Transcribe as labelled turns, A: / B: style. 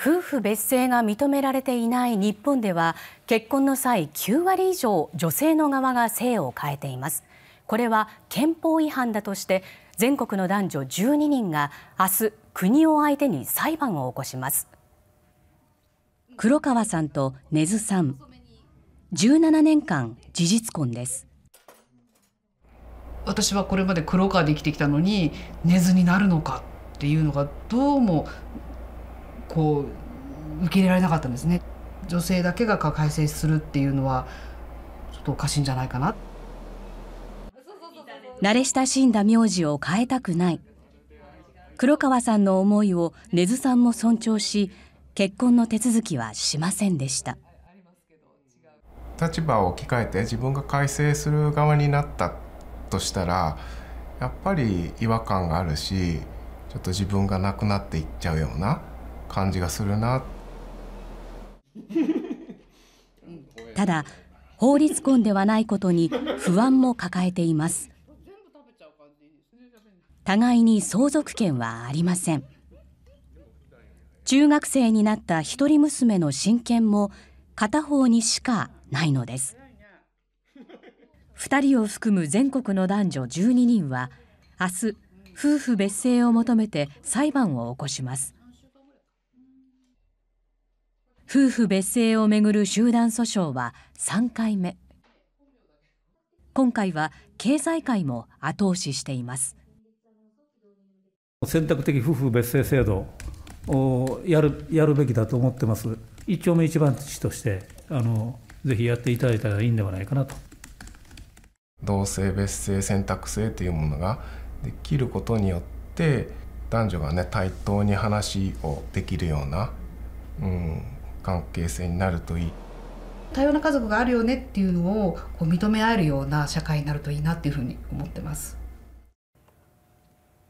A: 夫婦別姓が認められていない日本では結婚の際9割以上女性の側が姓を変えていますこれは憲法違反だとして全国の男女12人が明日国を相手に裁判を起こします黒川さんと根津さん17年間事実婚です私はこれまで黒川で生きてきたのに根津になるのかっていうのがどうもこう受け入れられなかったんですね女性だけが改正するっていうのはちょっとおかしいんじゃないかな慣れ親しんだ名字を変えたくない黒川さんの思いを根津さんも尊重し結婚の手続きはしませんでした
B: 立場を置き換えて自分が改正する側になったとしたらやっぱり違和感があるしちょっと自分がなくなっていっちゃうような感じがするな
A: ただ法律婚ではないことに不安も抱えています互いに相続権はありません中学生になった一人娘の親権も片方にしかないのです2人を含む全国の男女12人は明日夫婦別姓を求めて裁判を起こします夫婦別姓をめぐる集団訴訟は3回目今回は経済界も後押ししています
B: 選択的夫婦別姓制度をや
A: るやるべきだと思ってます一丁目一番地としてあのぜひやっていただいたらいいんではないかなと
B: 同性別姓選択制というものができることによって男女がね対等に話をできるような、うん、関係性になるといい多様な家族があるよねっていうのをこう認め合えるような社会になるといいなっていうふうに思ってます。